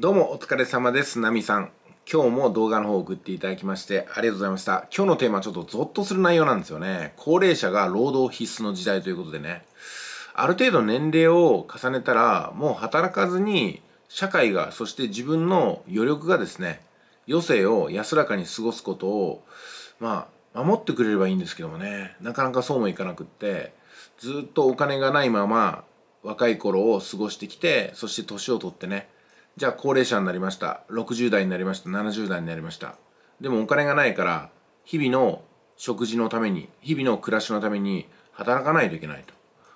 どうもお疲れ様です。ナミさん。今日も動画の方を送っていただきましてありがとうございました。今日のテーマちょっとゾッとする内容なんですよね。高齢者が労働必須の時代ということでね。ある程度年齢を重ねたら、もう働かずに社会が、そして自分の余力がですね、余生を安らかに過ごすことを、まあ、守ってくれればいいんですけどもね、なかなかそうもいかなくって、ずっとお金がないまま若い頃を過ごしてきて、そして年を取ってね、じゃあ高齢者になりました60代になりました70代になりましたでもお金がないから日々の食事のために日々の暮らしのために働かないといけないと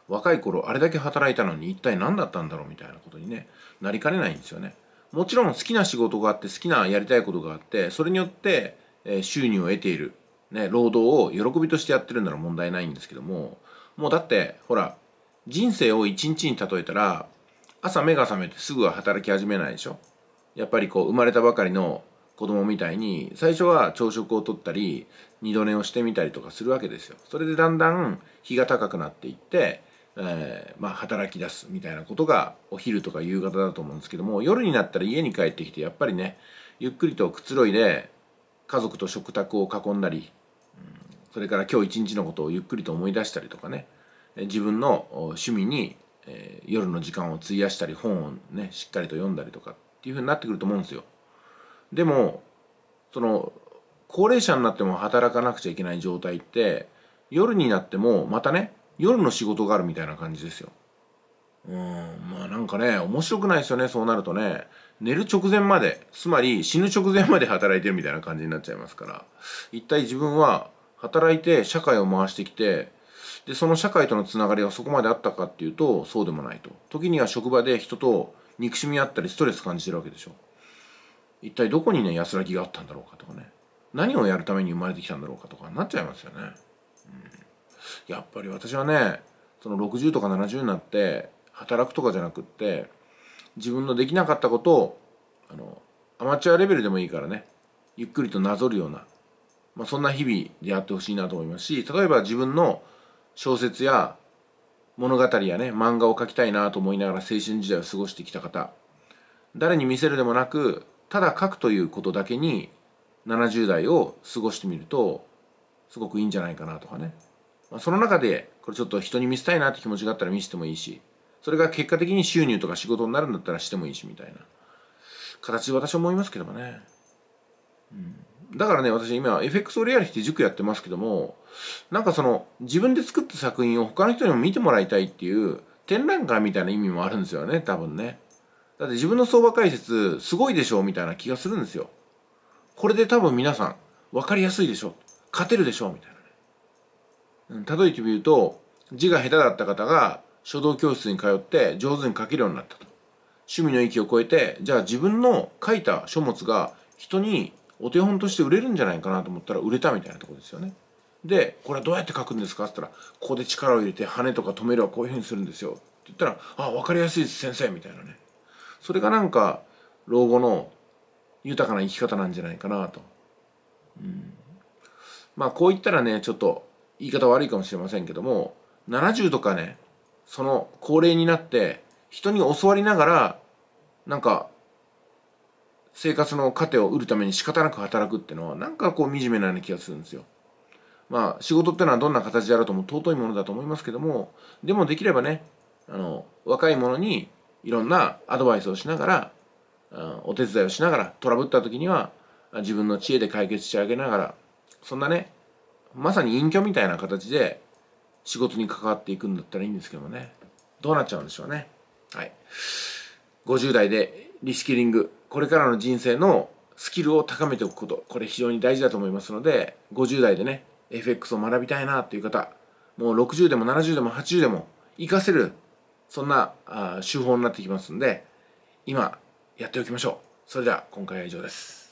若い頃あれだけ働いたのに一体何だったんだろうみたいなことにねなりかねないんですよねもちろん好きな仕事があって好きなやりたいことがあってそれによって収入を得ている、ね、労働を喜びとしてやってるなら問題ないんですけどももうだってほら人生を一日に例えたら朝目が覚めてすぐは働き始めないでしょやっぱりこう生まれたばかりの子供みたいに最初は朝食をとったり二度寝をしてみたりとかするわけですよそれでだんだん日が高くなっていって、えー、まあ、働き出すみたいなことがお昼とか夕方だと思うんですけども夜になったら家に帰ってきてやっぱりねゆっくりとくつろいで家族と食卓を囲んだり、それから今日一日のことをゆっくりと思い出したりとかね自分の趣味にえー、夜の時間を費やしたり本をねしっかりと読んだりとかっていうふうになってくると思うんですよ。でもその高齢者になっても働かなくちゃいけない状態って夜になってもまたね夜の仕事があるみたいな感じですよ。うんまあなんかね面白くないですよねそうなるとね寝る直前までつまり死ぬ直前まで働いてるみたいな感じになっちゃいますから一体自分は働いて社会を回してきてでその社会とのつながりはそこまであったかっていうとそうでもないと時には職場で人と憎しみあったりストレス感じてるわけでしょ一体どこにね安らぎがあったんだろうかとかね何をやるために生まれてきたんだろうかとかなっちゃいますよね、うん、やっぱり私はねその60とか70になって働くとかじゃなくって自分のできなかったことをあのアマチュアレベルでもいいからねゆっくりとなぞるような、まあ、そんな日々でやってほしいなと思いますし例えば自分の小説や物語やね漫画を描きたいなと思いながら青春時代を過ごしてきた方誰に見せるでもなくただ書くということだけに70代を過ごしてみるとすごくいいんじゃないかなとかね、まあ、その中でこれちょっと人に見せたいなって気持ちがあったら見せてもいいしそれが結果的に収入とか仕事になるんだったらしてもいいしみたいな形私は思いますけどもねうんだからね、私今エフクトをリアリティ塾やってますけども、なんかその自分で作った作品を他の人にも見てもらいたいっていう展覧会みたいな意味もあるんですよね、多分ね。だって自分の相場解説すごいでしょみたいな気がするんですよ。これで多分皆さん分かりやすいでしょ。勝てるでしょみたいなね。例えてみると、字が下手だった方が書道教室に通って上手に書けるようになったと。趣味の域を超えて、じゃあ自分の書いた書物が人にお手本として売れるんじゃないかなと思ったら売れたみたいなとこですよね。でこれどうやって書くんですかって言ったらここで力を入れて羽とか止めればこういうふうにするんですよって言ったらあ分かりやすいです先生みたいなねそれがなんか老後の豊かな生き方なんじゃないかなと、うん、まあこう言ったらねちょっと言い方悪いかもしれませんけども70とかねその高齢になって人に教わりながらなんか生活の糧を得るために仕方なく働くっていうのはなんかこう惨めなような気がするんですよ。まあ仕事ってのはどんな形であろうとも尊いものだと思いますけどもでもできればねあの若い者にいろんなアドバイスをしながら、お手伝いをしながらトラブった時には自分の知恵で解決してあげながらそんなねまさに隠居みたいな形で仕事に関わっていくんだったらいいんですけどもねどうなっちゃうんでしょうね。はい、50代でリスキリングこれからの人生のスキルを高めておくことこれ非常に大事だと思いますので50代でね FX を学びたいなという方もう60でも70でも80でも活かせるそんなあ手法になってきますんで今やっておきましょうそれでは今回は以上です